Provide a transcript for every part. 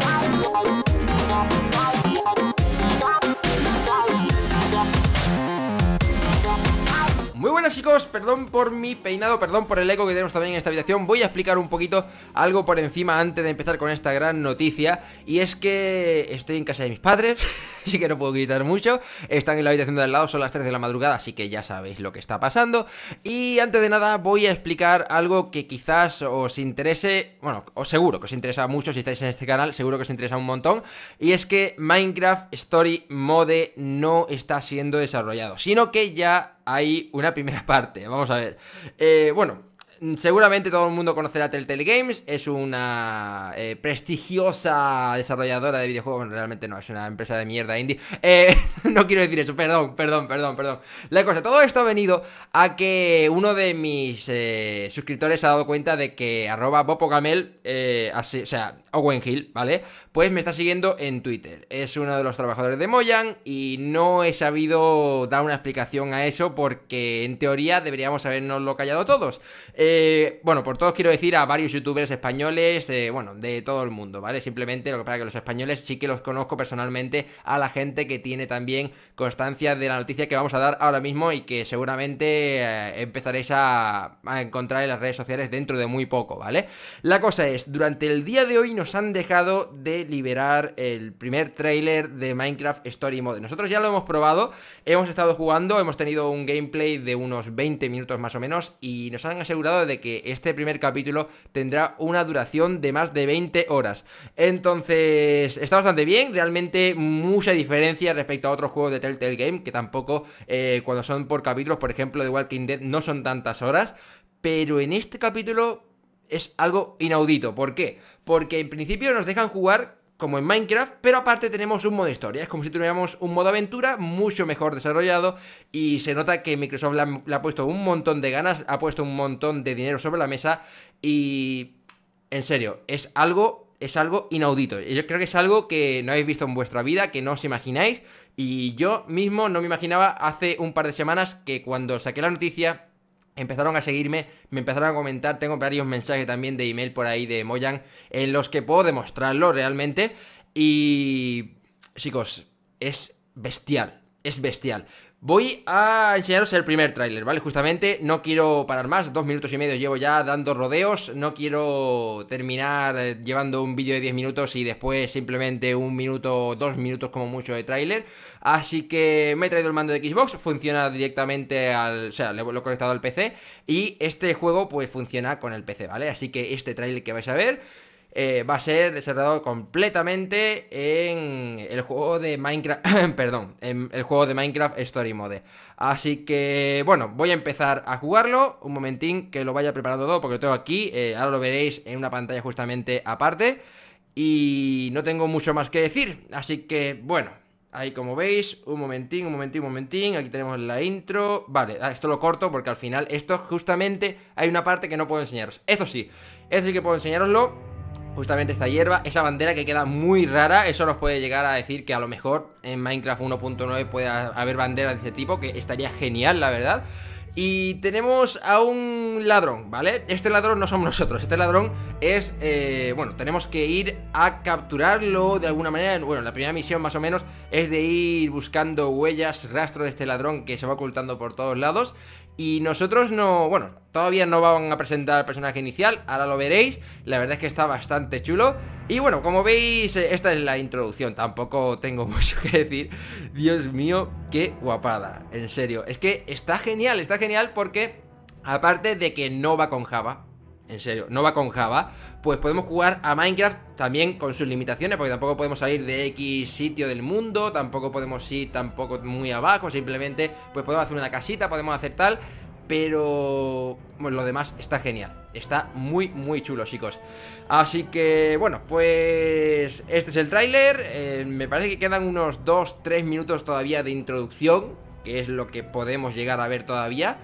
Thank chicos, perdón por mi peinado, perdón por el eco que tenemos también en esta habitación Voy a explicar un poquito algo por encima antes de empezar con esta gran noticia Y es que estoy en casa de mis padres, así que no puedo gritar mucho Están en la habitación de al lado, son las 3 de la madrugada, así que ya sabéis lo que está pasando Y antes de nada voy a explicar algo que quizás os interese Bueno, os seguro que os interesa mucho si estáis en este canal, seguro que os interesa un montón Y es que Minecraft Story Mode no está siendo desarrollado, sino que ya hay una primera parte. Vamos a ver. Eh, bueno, seguramente todo el mundo conocerá Telltale Games, es una eh, prestigiosa desarrolladora de videojuegos, realmente no, es una empresa de mierda indie. Eh, no quiero decir eso, perdón, perdón, perdón, perdón. La cosa, todo esto ha venido a que uno de mis eh, suscriptores ha dado cuenta de que arroba Bopogamel, así, o sea, Owen Hill, ¿vale? Pues me está siguiendo en Twitter. Es uno de los trabajadores de Moyan y no he sabido dar una explicación a eso porque en teoría deberíamos habernoslo callado todos. Eh, eh, bueno, por todos quiero decir a varios youtubers españoles, eh, bueno, de todo el mundo, ¿vale? Simplemente lo que pasa es que los españoles sí que los conozco personalmente a la gente que tiene también constancia de la noticia que vamos a dar ahora mismo y que seguramente eh, empezaréis a, encontrar en las redes sociales dentro de muy poco, ¿vale? La cosa es, durante el día de hoy nos han dejado de liberar el primer trailer de Minecraft Story Mode. Nosotros ya lo hemos probado, hemos estado jugando, hemos tenido un gameplay de unos 20 minutos más o menos y nos han asegurado de que este primer capítulo tendrá una duración de más de 20 horas. Entonces, está bastante bien, realmente mucha diferencia respecto a otros juegos de Telltale Game, que tampoco eh, cuando son por capítulos, por ejemplo, de Walking Dead, no son tantas horas. Pero en este capítulo es algo inaudito. ¿Por qué? Porque en principio nos dejan jugar como en Minecraft, pero aparte tenemos un modo historia. Es como si tuviéramos un modo aventura mucho mejor desarrollado y se nota que Microsoft le ha, puesto un montón de ganas, ha puesto un montón de dinero sobre la mesa y... En serio, es algo es algo inaudito. Yo creo que es algo que no habéis visto en vuestra vida, que no os imagináis. Y yo mismo no me imaginaba hace un par de semanas que cuando saqué la noticia Empezaron a seguirme, me empezaron a comentar, tengo varios mensajes también de email por ahí de Moyan en los que puedo demostrarlo realmente. Y chicos, es bestial, es bestial. Voy a enseñaros el primer tráiler, ¿vale? Justamente no quiero parar más, dos minutos y medio llevo ya dando rodeos, no quiero terminar eh, llevando un vídeo de 10 minutos y después simplemente un minuto, dos minutos como mucho de tráiler. Así que me he traído el mando de Xbox, funciona directamente al... o sea, lo he conectado al PC y este juego pues funciona con el PC, ¿vale? Así que este tráiler que vais a ver eh, va a ser desarrollado completamente en el juego de Minecraft, perdón, en el juego de Minecraft Story Mode. Así que, bueno, voy a empezar a jugarlo, un momentín que lo vaya preparando todo, porque lo tengo aquí, eh, ahora lo veréis en una pantalla justamente aparte, y no tengo mucho más que decir, así que, bueno... Ahí como veis, un momentín, un momentín, un momentín Aquí tenemos la intro Vale, ah, esto lo corto porque al final Esto justamente hay una parte que no puedo enseñaros Esto sí, es sí que puedo enseñaroslo justamente esta hierba, esa bandera que queda muy rara, eso nos puede llegar a decir que a lo mejor en Minecraft 1.9 puede haber banderas de este tipo, que estaría genial, la verdad. Y tenemos a un ladrón, ¿vale? Este ladrón no somos nosotros, este ladrón es, eh, bueno, tenemos que ir a capturarlo de alguna manera. Bueno, la primera misión más o menos es de ir buscando huellas, rastro de este ladrón que se va ocultando por todos lados. Y nosotros no, bueno, todavía no van a presentar al personaje inicial, ahora lo veréis, la verdad es que está bastante chulo. Y bueno, como veis, eh, esta es la introducción, tampoco tengo mucho que decir. Dios mío, qué guapada, en serio, es que está genial, está genial porque... Aparte de que no va con Java, en serio, no va con Java, pues podemos jugar a Minecraft también con sus limitaciones, porque tampoco podemos salir de X sitio del mundo, tampoco podemos ir tampoco muy abajo, simplemente pues podemos hacer una casita, podemos hacer tal, pero bueno, lo demás está genial. Está muy, muy chulo, chicos. Así que, bueno, pues este es el tráiler. Eh, me parece que quedan unos 2-3 minutos todavía de introducción, que es lo que podemos llegar a ver todavía.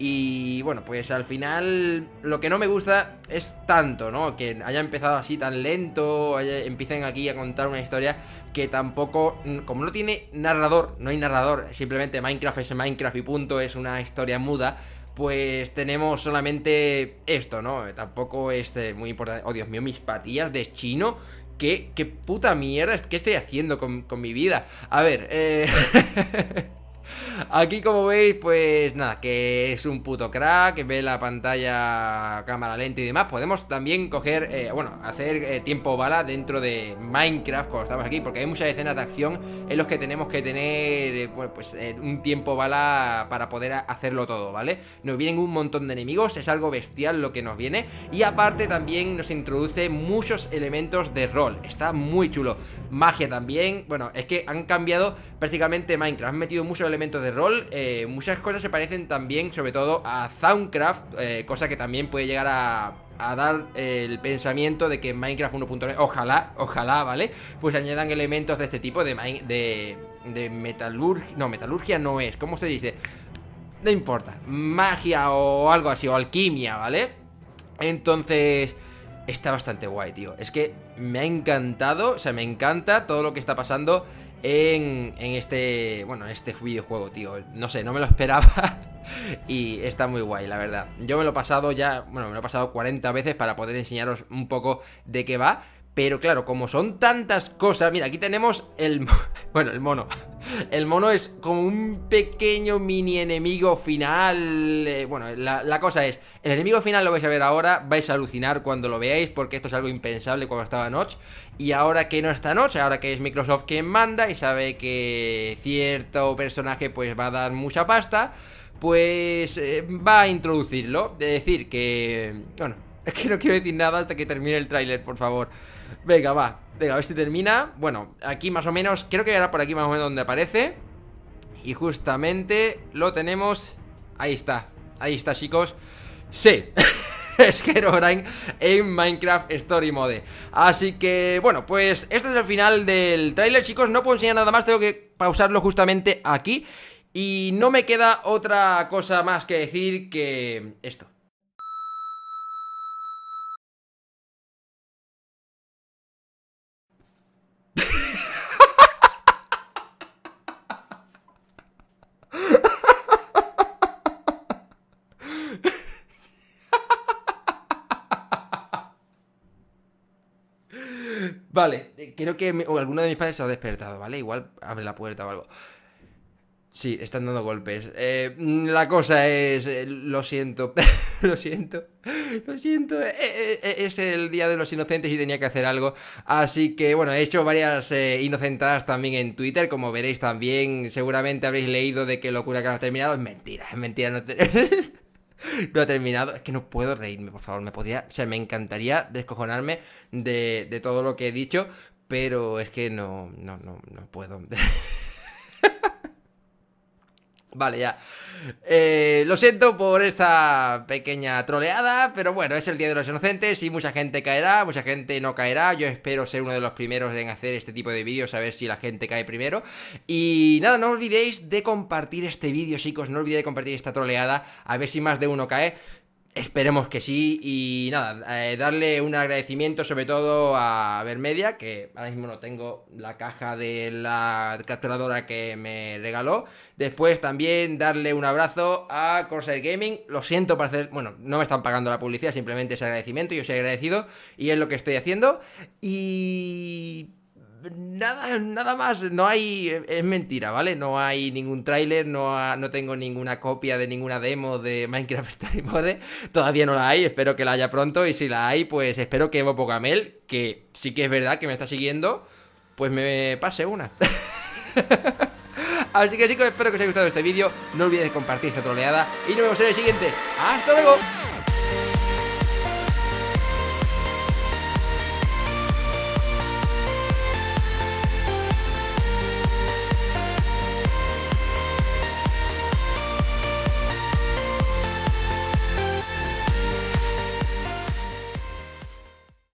Y bueno, pues al final lo que no me gusta es tanto, ¿no? Que haya empezado así tan lento, empiecen aquí a contar una historia que tampoco, como no tiene narrador, no hay narrador, simplemente Minecraft es Minecraft y punto, es una historia muda. Pues tenemos solamente esto, ¿no? Tampoco es eh, muy importante. Oh, Dios mío, mis patillas de chino. ¿Qué, qué puta mierda? ¿Qué estoy haciendo con, con mi vida? A ver, eh... Aquí como veis, pues nada, que es un puto crack, ve la pantalla cámara lenta y demás. Podemos también coger, eh, bueno, hacer eh, tiempo bala dentro de Minecraft cuando estamos aquí, porque hay muchas escenas de acción en los que tenemos que tener eh, pues, un tiempo bala para poder hacerlo todo, ¿vale? Nos vienen un montón de enemigos, es algo bestial lo que nos viene. Y aparte también nos introduce muchos elementos de rol, está muy chulo. Magia también, bueno, es que han cambiado prácticamente Minecraft. Han metido muchos elementos de rol, eh, muchas cosas se parecen también, sobre todo, a Soundcraft, eh, cosa que también puede llegar a dar el pensamiento de que Minecraft 1.9, ojalá, ojalá, ¿vale? Pues añadan elementos de este tipo de, de, de metalurgia, no, metalurgia no es, ¿cómo se dice? No importa, magia o algo así, o alquimia, ¿vale? Entonces, está bastante guay, tío. Es que me ha encantado, o sea, me encanta todo lo que está pasando en, este, bueno, en este videojuego, tío. No sé, no me lo esperaba y está muy guay, la verdad. Yo me lo he pasado ya, bueno, me lo he pasado 40 veces para poder enseñaros un poco de qué va. Pero claro, como son tantas cosas, mira, aquí tenemos el... Bueno, el mono. El mono es como un pequeño mini enemigo final. Eh, bueno, la, cosa es, el enemigo final lo vais a ver ahora, vais a alucinar cuando lo veáis, porque esto es algo impensable cuando estaba Notch. Y ahora que no está Notch, ahora que es Microsoft quien manda y sabe que cierto personaje pues va a dar mucha pasta, pues eh, va a introducirlo. De decir que... Bueno, es que no quiero decir nada hasta que termine el tráiler, por favor. Venga, va. Venga, a ver si termina. Bueno, aquí más o menos, creo que era por aquí más o menos donde aparece. Y justamente lo tenemos... Ahí está. Ahí está, chicos. Sí. es Herobrine en Minecraft Story Mode Así que, bueno, pues este es el final del tráiler, chicos No puedo enseñar nada más, tengo que pausarlo justamente aquí Y no me queda otra cosa más que decir que esto Vale, creo que alguno de mis padres se ha despertado, ¿vale? Igual abre la puerta o algo. Sí, están dando golpes. Eh, la cosa es. Eh, lo siento. lo siento. Lo eh, siento. es el día de los inocentes y tenía que hacer algo. Así que, bueno, he hecho varias inocentadas también en Twitter. Como veréis también, seguramente habréis leído de qué locura que has terminado. Es mentira, es mentira. No no ha terminado. Es que no puedo reírme, por favor. Me podía. O sea, me encantaría descojonarme de, de todo lo que he dicho. Pero es que no, no, no, no puedo. Vale, ya. Eh, lo siento por esta pequeña troleada, pero bueno, es el Día de los Inocentes y mucha gente caerá, mucha gente no caerá. Yo espero ser uno de los primeros en hacer este tipo de vídeos, a ver si la gente cae primero. Y nada, no olvidéis de compartir este vídeo, chicos, no olvidéis de compartir esta troleada, a ver si más de uno cae. Esperemos que sí. Y nada, eh, darle un agradecimiento sobre todo a Vermedia, que ahora mismo no tengo la caja de la capturadora que me regaló. Después también darle un abrazo a Corsair Gaming. Lo siento para hacer. Bueno, no me están pagando la publicidad, simplemente es agradecimiento. Yo soy agradecido y es lo que estoy haciendo. Y nada, nada más, no hay, es mentira, ¿vale? No hay ningún tráiler, no, no tengo ninguna copia de ninguna demo de Minecraft Story Mode, todavía no la hay, espero que la haya pronto y si la hay, pues espero que Evo Pocamel que sí que es verdad que me está siguiendo, pues me pase una. Así que chicos, espero que os haya gustado este vídeo, no olvidéis compartir esta troleada y nos vemos en el siguiente. ¡Hasta luego!